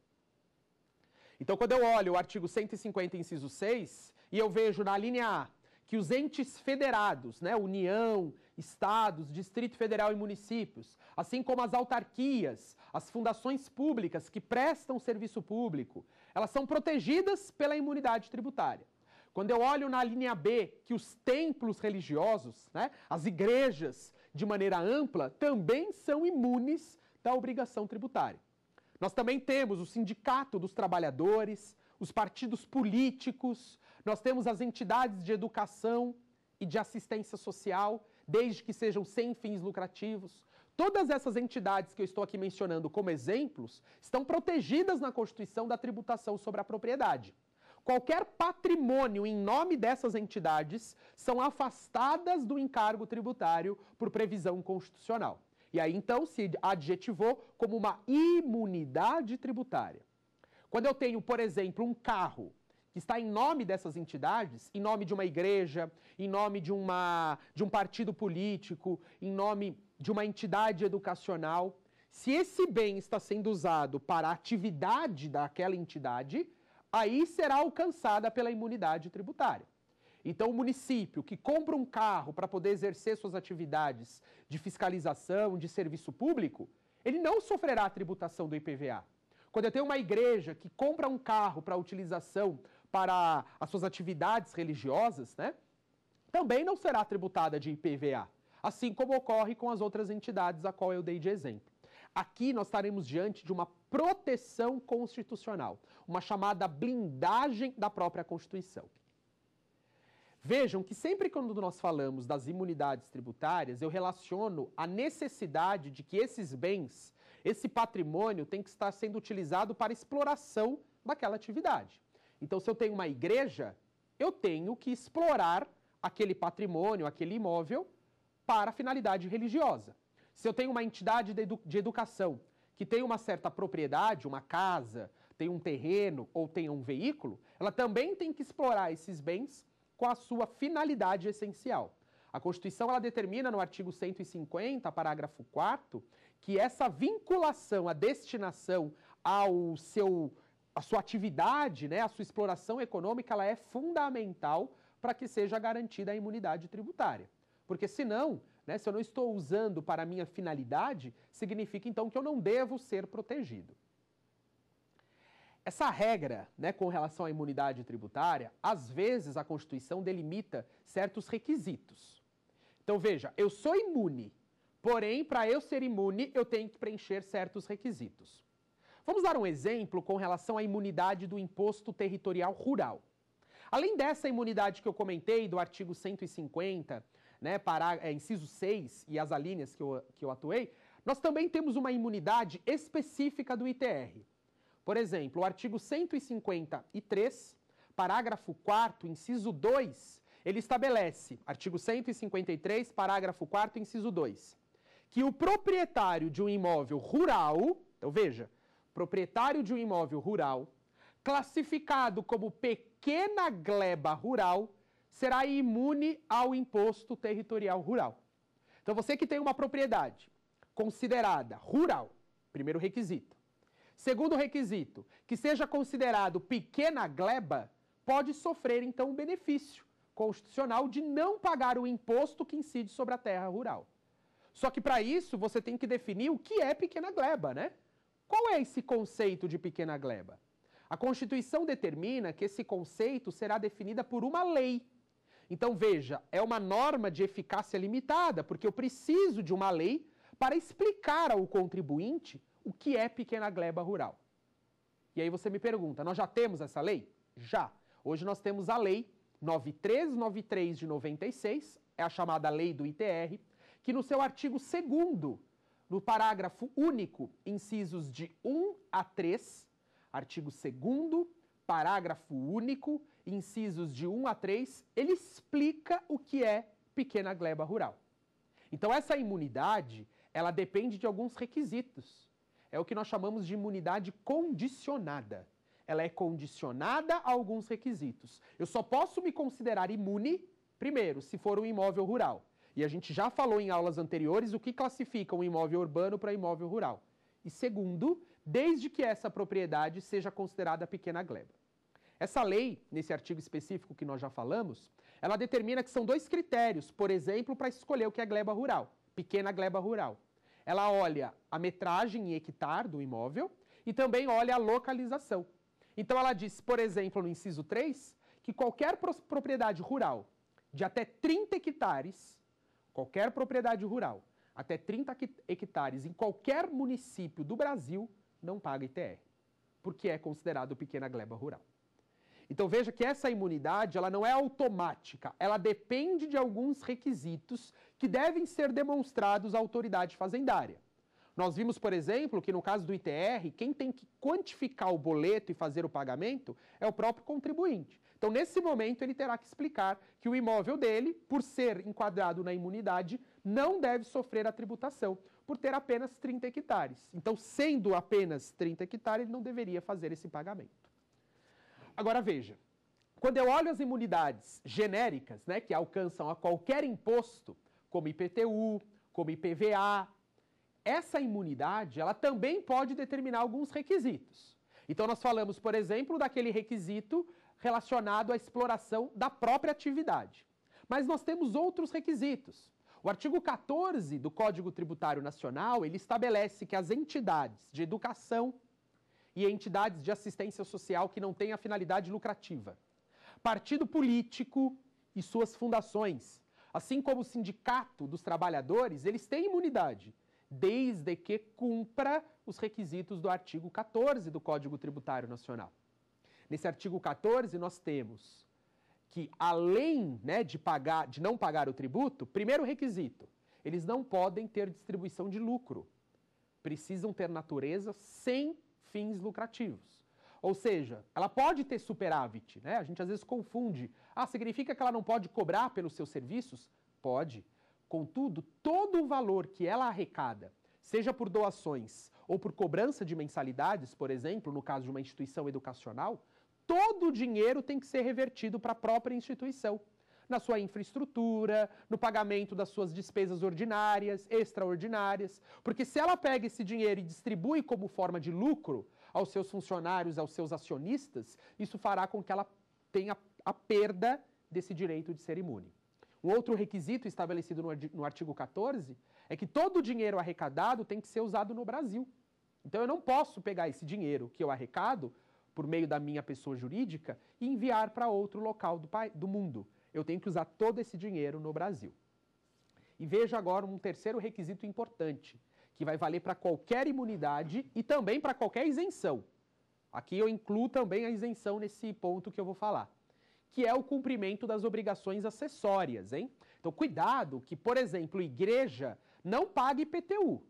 Então, quando eu olho o artigo 150, inciso 6, e eu vejo na linha A que os entes federados, né, União, Estados, Distrito Federal e municípios, assim como as autarquias, as fundações públicas que prestam serviço público, elas são protegidas pela imunidade tributária. Quando eu olho na linha B que os templos religiosos, né, as igrejas, de maneira ampla, também são imunes da obrigação tributária. Nós também temos o Sindicato dos Trabalhadores, os partidos políticos, nós temos as entidades de educação e de assistência social, desde que sejam sem fins lucrativos. Todas essas entidades que eu estou aqui mencionando como exemplos estão protegidas na Constituição da tributação sobre a propriedade. Qualquer patrimônio em nome dessas entidades são afastadas do encargo tributário por previsão constitucional. E aí então se adjetivou como uma imunidade tributária. Quando eu tenho, por exemplo, um carro que está em nome dessas entidades, em nome de uma igreja, em nome de, uma, de um partido político, em nome de uma entidade educacional, se esse bem está sendo usado para a atividade daquela entidade, aí será alcançada pela imunidade tributária. Então, o município que compra um carro para poder exercer suas atividades de fiscalização, de serviço público, ele não sofrerá a tributação do IPVA. Quando eu tenho uma igreja que compra um carro para utilização para as suas atividades religiosas, né, também não será tributada de IPVA, assim como ocorre com as outras entidades a qual eu dei de exemplo. Aqui nós estaremos diante de uma proteção constitucional, uma chamada blindagem da própria Constituição. Vejam que sempre quando nós falamos das imunidades tributárias, eu relaciono a necessidade de que esses bens, esse patrimônio, tem que estar sendo utilizado para exploração daquela atividade. Então, se eu tenho uma igreja, eu tenho que explorar aquele patrimônio, aquele imóvel, para finalidade religiosa. Se eu tenho uma entidade de, edu de educação que tem uma certa propriedade, uma casa, tem um terreno ou tem um veículo, ela também tem que explorar esses bens com a sua finalidade essencial. A Constituição ela determina no artigo 150, parágrafo 4 que essa vinculação, a destinação ao seu a sua atividade, né, a sua exploração econômica, ela é fundamental para que seja garantida a imunidade tributária. Porque senão, né, se eu não estou usando para minha finalidade, significa então que eu não devo ser protegido. Essa regra né, com relação à imunidade tributária, às vezes a Constituição delimita certos requisitos. Então veja, eu sou imune, porém, para eu ser imune, eu tenho que preencher certos requisitos. Vamos dar um exemplo com relação à imunidade do imposto territorial rural. Além dessa imunidade que eu comentei, do artigo 150, né, para, é, inciso 6 e as alíneas que eu, que eu atuei, nós também temos uma imunidade específica do ITR. Por exemplo, o artigo 153, parágrafo 4, inciso 2, ele estabelece, artigo 153, parágrafo 4, inciso 2, que o proprietário de um imóvel rural, então veja, proprietário de um imóvel rural, classificado como pequena gleba rural, será imune ao imposto territorial rural. Então você que tem uma propriedade considerada rural, primeiro requisito, Segundo requisito, que seja considerado pequena gleba, pode sofrer então o benefício constitucional de não pagar o imposto que incide sobre a terra rural. Só que para isso você tem que definir o que é pequena gleba, né? Qual é esse conceito de pequena gleba? A Constituição determina que esse conceito será definida por uma lei. Então veja, é uma norma de eficácia limitada, porque eu preciso de uma lei para explicar ao contribuinte o que é pequena gleba rural. E aí você me pergunta, nós já temos essa lei? Já. Hoje nós temos a lei 9393 de 96, é a chamada lei do ITR, que no seu artigo 2 no parágrafo único, incisos de 1 a 3, artigo 2 parágrafo único, incisos de 1 a 3, ele explica o que é pequena gleba rural. Então essa imunidade, ela depende de alguns requisitos. É o que nós chamamos de imunidade condicionada. Ela é condicionada a alguns requisitos. Eu só posso me considerar imune, primeiro, se for um imóvel rural. E a gente já falou em aulas anteriores o que classifica um imóvel urbano para imóvel rural. E segundo, desde que essa propriedade seja considerada pequena gleba. Essa lei, nesse artigo específico que nós já falamos, ela determina que são dois critérios, por exemplo, para escolher o que é gleba rural, pequena gleba rural. Ela olha a metragem em hectare do imóvel e também olha a localização. Então ela diz, por exemplo, no inciso 3, que qualquer propriedade rural de até 30 hectares, qualquer propriedade rural até 30 hectares em qualquer município do Brasil não paga ITR, porque é considerado pequena gleba rural. Então veja que essa imunidade, ela não é automática, ela depende de alguns requisitos que devem ser demonstrados à autoridade fazendária. Nós vimos, por exemplo, que no caso do ITR, quem tem que quantificar o boleto e fazer o pagamento é o próprio contribuinte. Então, nesse momento, ele terá que explicar que o imóvel dele, por ser enquadrado na imunidade, não deve sofrer a tributação, por ter apenas 30 hectares. Então, sendo apenas 30 hectares, ele não deveria fazer esse pagamento. Agora veja, quando eu olho as imunidades genéricas, né, que alcançam a qualquer imposto, como IPTU, como IPVA. Essa imunidade, ela também pode determinar alguns requisitos. Então nós falamos, por exemplo, daquele requisito relacionado à exploração da própria atividade. Mas nós temos outros requisitos. O artigo 14 do Código Tributário Nacional, ele estabelece que as entidades de educação e entidades de assistência social que não têm a finalidade lucrativa, partido político e suas fundações Assim como o sindicato dos trabalhadores, eles têm imunidade, desde que cumpra os requisitos do artigo 14 do Código Tributário Nacional. Nesse artigo 14, nós temos que, além né, de, pagar, de não pagar o tributo, primeiro requisito, eles não podem ter distribuição de lucro. Precisam ter natureza sem fins lucrativos. Ou seja, ela pode ter superávit, né? A gente às vezes confunde. Ah, significa que ela não pode cobrar pelos seus serviços? Pode. Contudo, todo o valor que ela arrecada, seja por doações ou por cobrança de mensalidades, por exemplo, no caso de uma instituição educacional, todo o dinheiro tem que ser revertido para a própria instituição. Na sua infraestrutura, no pagamento das suas despesas ordinárias, extraordinárias. Porque se ela pega esse dinheiro e distribui como forma de lucro, aos seus funcionários, aos seus acionistas, isso fará com que ela tenha a perda desse direito de ser imune. Um outro requisito estabelecido no artigo 14 é que todo o dinheiro arrecadado tem que ser usado no Brasil. Então eu não posso pegar esse dinheiro que eu arrecado por meio da minha pessoa jurídica e enviar para outro local do, do mundo. Eu tenho que usar todo esse dinheiro no Brasil. E veja agora um terceiro requisito importante, que vai valer para qualquer imunidade e também para qualquer isenção. Aqui eu incluo também a isenção nesse ponto que eu vou falar, que é o cumprimento das obrigações acessórias, hein? Então cuidado que, por exemplo, igreja não paga IPTU.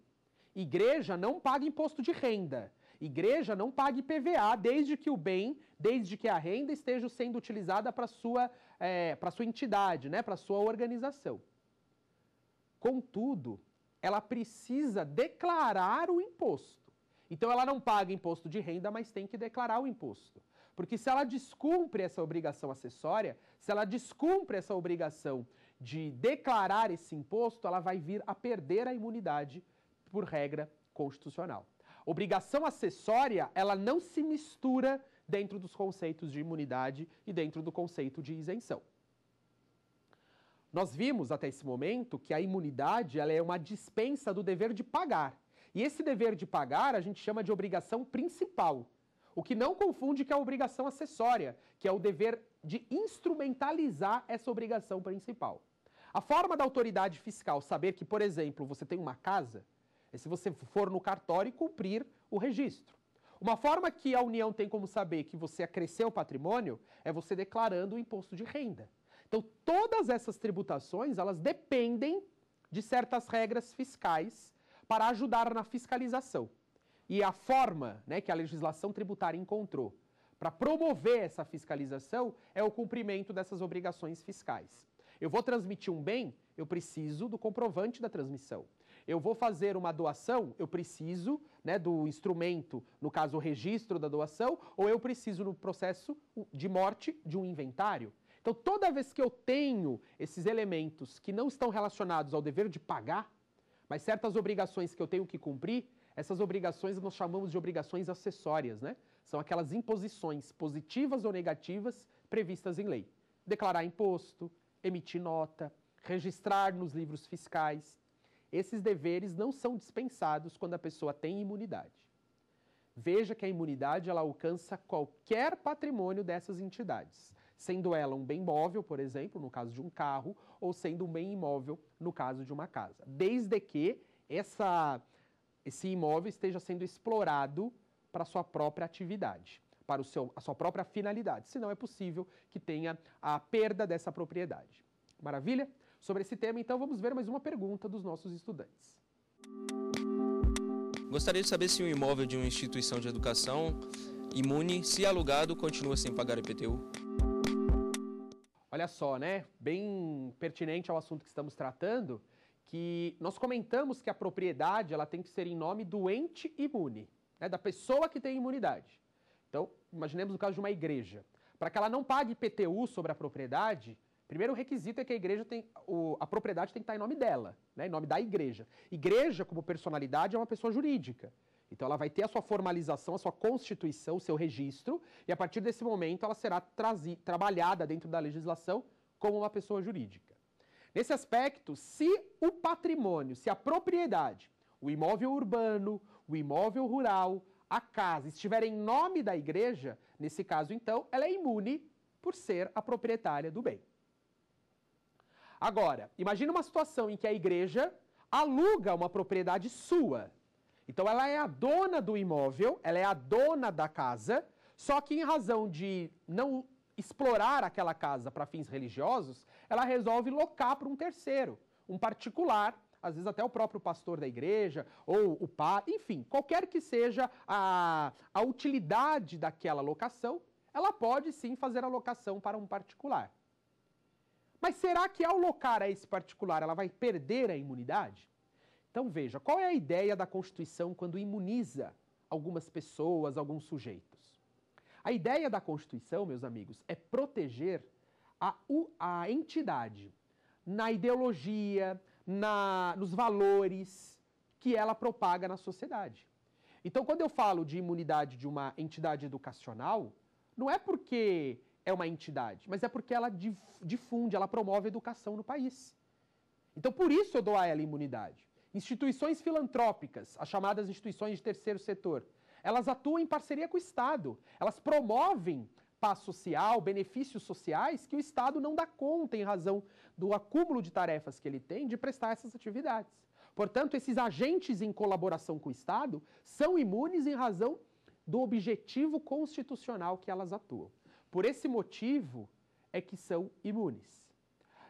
Igreja não paga imposto de renda. Igreja não paga IPVA desde que o bem, desde que a renda esteja sendo utilizada para sua é, eh, para sua entidade, né, para sua organização. Contudo, ela precisa declarar o imposto. Então ela não paga imposto de renda, mas tem que declarar o imposto. Porque se ela descumpre essa obrigação acessória, se ela descumpre essa obrigação de declarar esse imposto, ela vai vir a perder a imunidade por regra constitucional. Obrigação acessória, ela não se mistura dentro dos conceitos de imunidade e dentro do conceito de isenção. Nós vimos até esse momento que a imunidade ela é uma dispensa do dever de pagar. E esse dever de pagar a gente chama de obrigação principal. O que não confunde com é a obrigação acessória, que é o dever de instrumentalizar essa obrigação principal. A forma da autoridade fiscal saber que, por exemplo, você tem uma casa é se você for no cartório e cumprir o registro. Uma forma que a União tem como saber que você acresceu o patrimônio é você declarando o imposto de renda. Então, todas essas tributações, elas dependem de certas regras fiscais para ajudar na fiscalização. E a forma né, que a legislação tributária encontrou para promover essa fiscalização é o cumprimento dessas obrigações fiscais. Eu vou transmitir um bem, eu preciso do comprovante da transmissão. Eu vou fazer uma doação, eu preciso né, do instrumento, no caso o registro da doação, ou eu preciso no processo de morte de um inventário. Então, toda vez que eu tenho esses elementos que não estão relacionados ao dever de pagar, mas certas obrigações que eu tenho que cumprir, essas obrigações nós chamamos de obrigações acessórias, né? São aquelas imposições positivas ou negativas previstas em lei. Declarar imposto, emitir nota, registrar nos livros fiscais. Esses deveres não são dispensados quando a pessoa tem imunidade. Veja que a imunidade ela alcança qualquer patrimônio dessas entidades sendo ela um bem móvel, por exemplo, no caso de um carro, ou sendo um bem imóvel, no caso de uma casa. Desde que essa, esse imóvel esteja sendo explorado para sua própria atividade, para o seu, a sua própria finalidade, senão é possível que tenha a perda dessa propriedade. Maravilha? Sobre esse tema, então, vamos ver mais uma pergunta dos nossos estudantes. Gostaria de saber se o imóvel de uma instituição de educação imune, se alugado, continua sem pagar IPTU. Olha só, né? Bem pertinente ao assunto que estamos tratando, que nós comentamos que a propriedade ela tem que ser em nome do ente imune, né? da pessoa que tem imunidade. Então, imaginemos o caso de uma igreja. Para que ela não pague PTU sobre a propriedade, primeiro requisito é que a igreja tem o, a propriedade tem que estar em nome dela, né? em nome da igreja. Igreja, como personalidade, é uma pessoa jurídica. Então ela vai ter a sua formalização, a sua constituição, o seu registro, e a partir desse momento ela será trabalhada dentro da legislação como uma pessoa jurídica. Nesse aspecto, se o patrimônio, se a propriedade, o imóvel urbano, o imóvel rural, a casa estiver em nome da igreja, nesse caso então, ela é imune por ser a proprietária do bem. Agora, imagine uma situação em que a igreja aluga uma propriedade sua, então ela é a dona do imóvel, ela é a dona da casa, só que em razão de não explorar aquela casa para fins religiosos, ela resolve locar para um terceiro, um particular, às vezes até o próprio pastor da igreja ou o pai, enfim, qualquer que seja a, a utilidade daquela locação, ela pode sim fazer a locação para um particular. Mas será que ao locar a esse particular ela vai perder a imunidade? Então veja, qual é a ideia da Constituição quando imuniza algumas pessoas, alguns sujeitos? A ideia da Constituição, meus amigos, é proteger a, a entidade na ideologia, na, nos valores que ela propaga na sociedade. Então, quando eu falo de imunidade de uma entidade educacional, não é porque é uma entidade, mas é porque ela difunde, ela promove a educação no país. Então, por isso eu dou a ela imunidade. Instituições filantrópicas, as chamadas instituições de terceiro setor, elas atuam em parceria com o Estado. Elas promovem paz social, benefícios sociais que o Estado não dá conta em razão do acúmulo de tarefas que ele tem de prestar essas atividades. Portanto, esses agentes em colaboração com o Estado são imunes em razão do objetivo constitucional que elas atuam. Por esse motivo é que são imunes.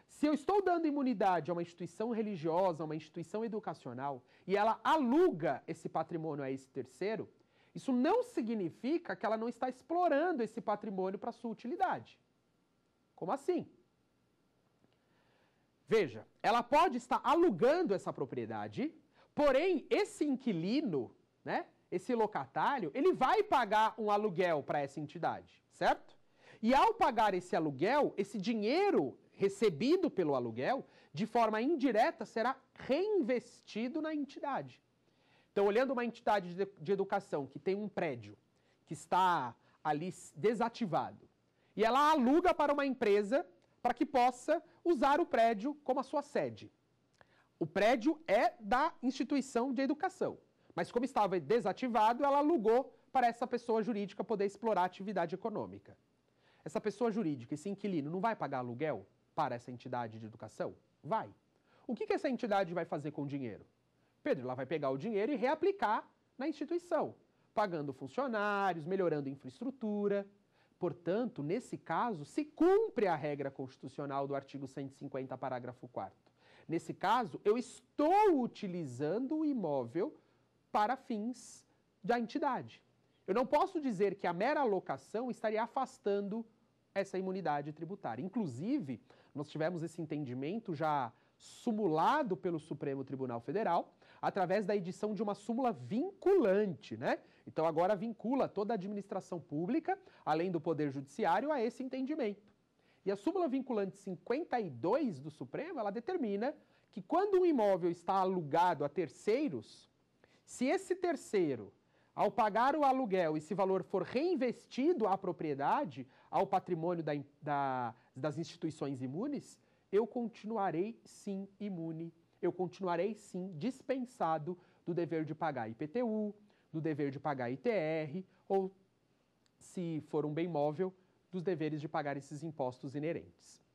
Se eu estou dando imunidade a uma instituição religiosa, a uma instituição educacional, e ela aluga esse patrimônio a esse terceiro, isso não significa que ela não está explorando esse patrimônio para sua utilidade. Como assim? Veja, ela pode estar alugando essa propriedade, porém esse inquilino, né, esse locatário, ele vai pagar um aluguel para essa entidade, certo? E ao pagar esse aluguel, esse dinheiro recebido pelo aluguel, de forma indireta, será reinvestido na entidade. Então, olhando uma entidade de educação que tem um prédio que está ali desativado e ela aluga para uma empresa para que possa usar o prédio como a sua sede. O prédio é da instituição de educação, mas como estava desativado, ela alugou para essa pessoa jurídica poder explorar a atividade econômica. Essa pessoa jurídica, esse inquilino, não vai pagar aluguel? para essa entidade de educação? Vai. O que, que essa entidade vai fazer com o dinheiro? Pedro, ela vai pegar o dinheiro e reaplicar na instituição, pagando funcionários, melhorando infraestrutura. Portanto, nesse caso, se cumpre a regra constitucional do artigo 150, parágrafo 4. Nesse caso, eu estou utilizando o imóvel para fins da entidade. Eu não posso dizer que a mera locação estaria afastando essa imunidade tributária. Inclusive, nós tivemos esse entendimento já sumulado pelo Supremo Tribunal Federal, através da edição de uma súmula vinculante, né? Então agora vincula toda a administração pública, além do Poder Judiciário, a esse entendimento. E a súmula vinculante 52 do Supremo, ela determina que quando um imóvel está alugado a terceiros, se esse terceiro, ao pagar o aluguel, esse valor for reinvestido à propriedade, ao patrimônio da, da das instituições imunes, eu continuarei sim imune, eu continuarei sim dispensado do dever de pagar IPTU, do dever de pagar ITR ou, se for um bem móvel, dos deveres de pagar esses impostos inerentes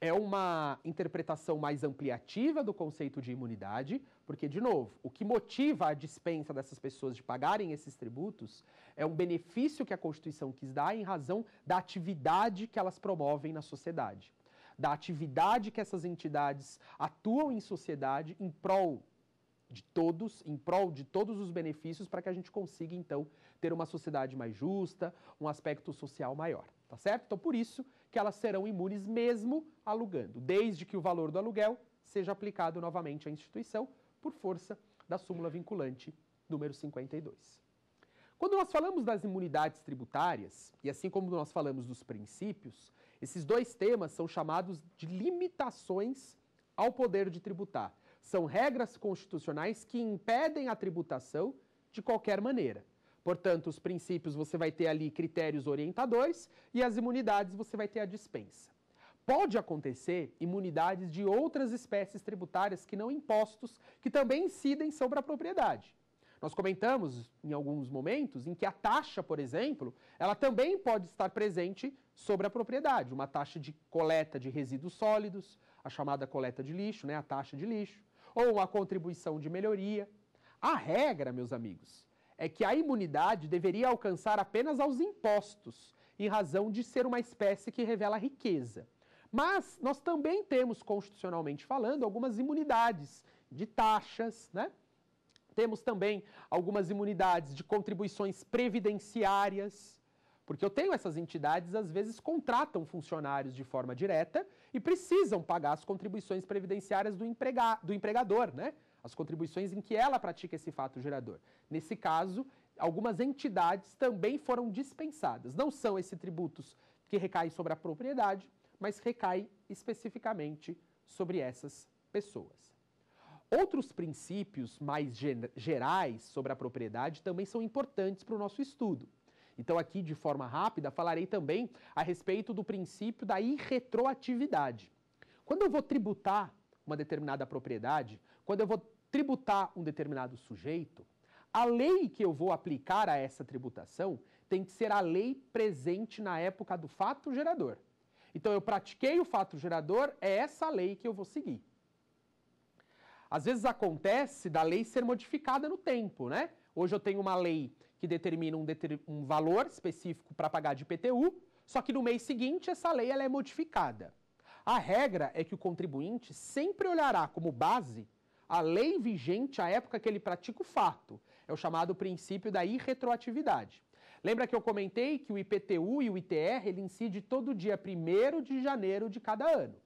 é uma interpretação mais ampliativa do conceito de imunidade, porque, de novo, o que motiva a dispensa dessas pessoas de pagarem esses tributos é um benefício que a Constituição quis dar em razão da atividade que elas promovem na sociedade, da atividade que essas entidades atuam em sociedade em prol de todos, em prol de todos os benefícios, para que a gente consiga, então, ter uma sociedade mais justa, um aspecto social maior, tá certo? Então, por isso que elas serão imunes mesmo alugando, desde que o valor do aluguel seja aplicado novamente à instituição por força da súmula vinculante número 52. Quando nós falamos das imunidades tributárias, e assim como nós falamos dos princípios, esses dois temas são chamados de limitações ao poder de tributar. São regras constitucionais que impedem a tributação de qualquer maneira. Portanto, os princípios você vai ter ali critérios orientadores e as imunidades você vai ter a dispensa. Pode acontecer imunidades de outras espécies tributárias que não impostos, que também incidem sobre a propriedade. Nós comentamos em alguns momentos em que a taxa, por exemplo, ela também pode estar presente sobre a propriedade, uma taxa de coleta de resíduos sólidos, a chamada coleta de lixo, né, a taxa de lixo, ou a contribuição de melhoria. A regra, meus amigos, é que a imunidade deveria alcançar apenas aos impostos, em razão de ser uma espécie que revela riqueza. Mas nós também temos, constitucionalmente falando, algumas imunidades de taxas, né? Temos também algumas imunidades de contribuições previdenciárias, porque eu tenho essas entidades, às vezes, contratam funcionários de forma direta e precisam pagar as contribuições previdenciárias do, emprega do empregador, né? as contribuições em que ela pratica esse fato gerador. Nesse caso, algumas entidades também foram dispensadas. Não são esses tributos que recaem sobre a propriedade, mas recai especificamente sobre essas pessoas. Outros princípios mais gerais sobre a propriedade também são importantes para o nosso estudo. Então, aqui de forma rápida, falarei também a respeito do princípio da irretroatividade. Quando eu vou tributar uma determinada propriedade, quando eu vou tributar um determinado sujeito, a lei que eu vou aplicar a essa tributação tem que ser a lei presente na época do fato gerador. Então, eu pratiquei o fato gerador, é essa lei que eu vou seguir. Às vezes acontece da lei ser modificada no tempo, né? Hoje eu tenho uma lei que determina um, deter... um valor específico para pagar de IPTU, só que no mês seguinte essa lei ela é modificada. A regra é que o contribuinte sempre olhará como base a lei vigente à época que ele pratica o fato. É o chamado princípio da irretroatividade. Lembra que eu comentei que o IPTU e o ITR ele incide todo dia 1 de janeiro de cada ano.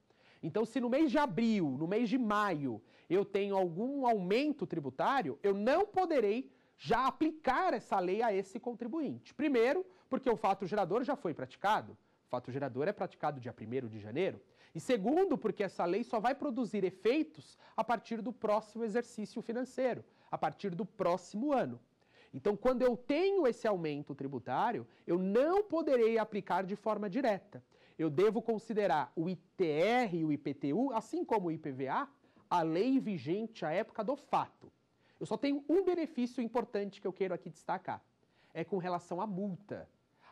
Então, se no mês de abril, no mês de maio, eu tenho algum aumento tributário, eu não poderei já aplicar essa lei a esse contribuinte. Primeiro, porque o fato gerador já foi praticado. O fato gerador é praticado dia 1 de janeiro. E segundo, porque essa lei só vai produzir efeitos a partir do próximo exercício financeiro, a partir do próximo ano. Então, quando eu tenho esse aumento tributário, eu não poderei aplicar de forma direta. Eu devo considerar o ITR e o IPTU, assim como o IPVA, a lei vigente à época do fato. Eu só tenho um benefício importante que eu quero aqui destacar: é com relação à multa.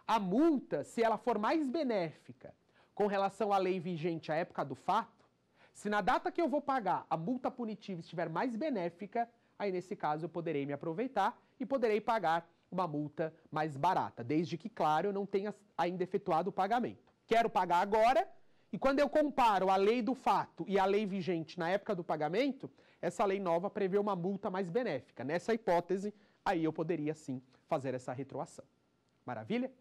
A multa, se ela for mais benéfica com relação à lei vigente à época do fato, se na data que eu vou pagar a multa punitiva estiver mais benéfica, aí nesse caso eu poderei me aproveitar e poderei pagar uma multa mais barata, desde que, claro, eu não tenha ainda efetuado o pagamento. Quero pagar agora, e quando eu comparo a lei do fato e a lei vigente na época do pagamento, essa lei nova prevê uma multa mais benéfica. Nessa hipótese, aí eu poderia sim fazer essa retroação. Maravilha?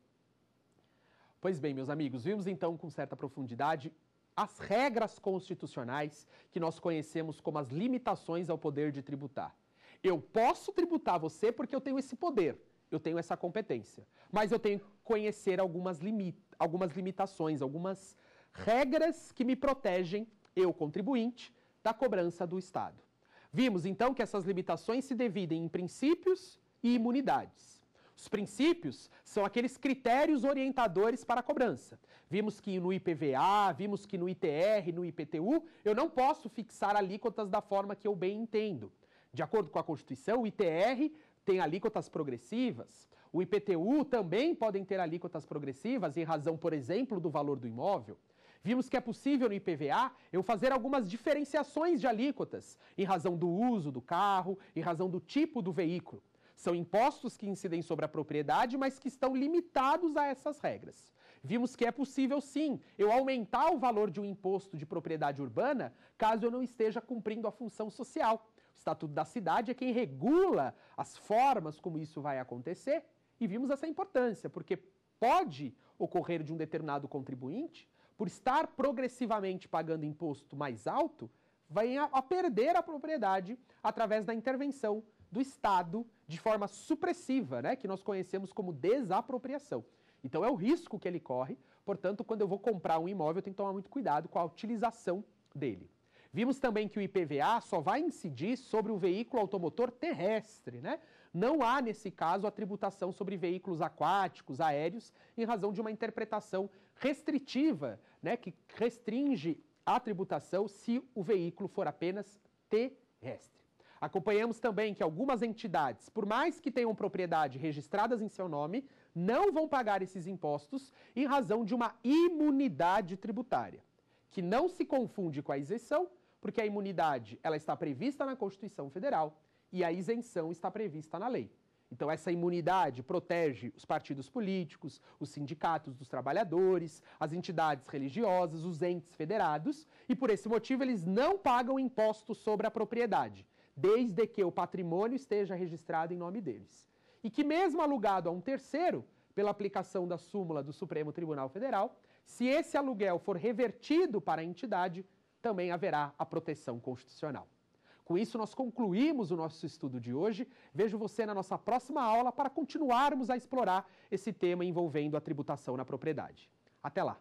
Pois bem, meus amigos, vimos então com certa profundidade as regras constitucionais que nós conhecemos como as limitações ao poder de tributar. Eu posso tributar você porque eu tenho esse poder, eu tenho essa competência, mas eu tenho que conhecer algumas, limita, algumas limitações, algumas regras que me protegem, eu contribuinte, da cobrança do Estado. Vimos então que essas limitações se dividem em princípios e imunidades. Os princípios são aqueles critérios orientadores para a cobrança. Vimos que no IPVA, vimos que no ITR, no IPTU, eu não posso fixar alíquotas da forma que eu bem entendo. De acordo com a Constituição, o ITR tem alíquotas progressivas, o IPTU também podem ter alíquotas progressivas em razão, por exemplo, do valor do imóvel. Vimos que é possível no IPVA eu fazer algumas diferenciações de alíquotas em razão do uso do carro, em razão do tipo do veículo. São impostos que incidem sobre a propriedade, mas que estão limitados a essas regras. Vimos que é possível, sim, eu aumentar o valor de um imposto de propriedade urbana caso eu não esteja cumprindo a função social. O Estatuto da Cidade é quem regula as formas como isso vai acontecer, e vimos essa importância, porque pode ocorrer de um determinado contribuinte, por estar progressivamente pagando imposto mais alto, venha a perder a propriedade através da intervenção do Estado de forma supressiva, né, que nós conhecemos como desapropriação. Então é o risco que ele corre, portanto, quando eu vou comprar um imóvel, eu tenho que tomar muito cuidado com a utilização dele. Vimos também que o IPVA só vai incidir sobre o veículo automotor terrestre, né? Não há, nesse caso, a tributação sobre veículos aquáticos, aéreos, em razão de uma interpretação restritiva, né? Que restringe a tributação se o veículo for apenas terrestre. Acompanhamos também que algumas entidades, por mais que tenham propriedade registradas em seu nome, não vão pagar esses impostos em razão de uma imunidade tributária, que não se confunde com a isenção, porque a imunidade ela está prevista na Constituição Federal e a isenção está prevista na lei. Então, essa imunidade protege os partidos políticos, os sindicatos dos trabalhadores, as entidades religiosas, os entes federados, e por esse motivo eles não pagam imposto sobre a propriedade desde que o patrimônio esteja registrado em nome deles. E que, mesmo alugado a um terceiro, pela aplicação da súmula do Supremo Tribunal Federal, se esse aluguel for revertido para a entidade, também haverá a proteção constitucional. Com isso, nós concluímos o nosso estudo de hoje. Vejo você na nossa próxima aula para continuarmos a explorar esse tema envolvendo a tributação na propriedade. Até lá!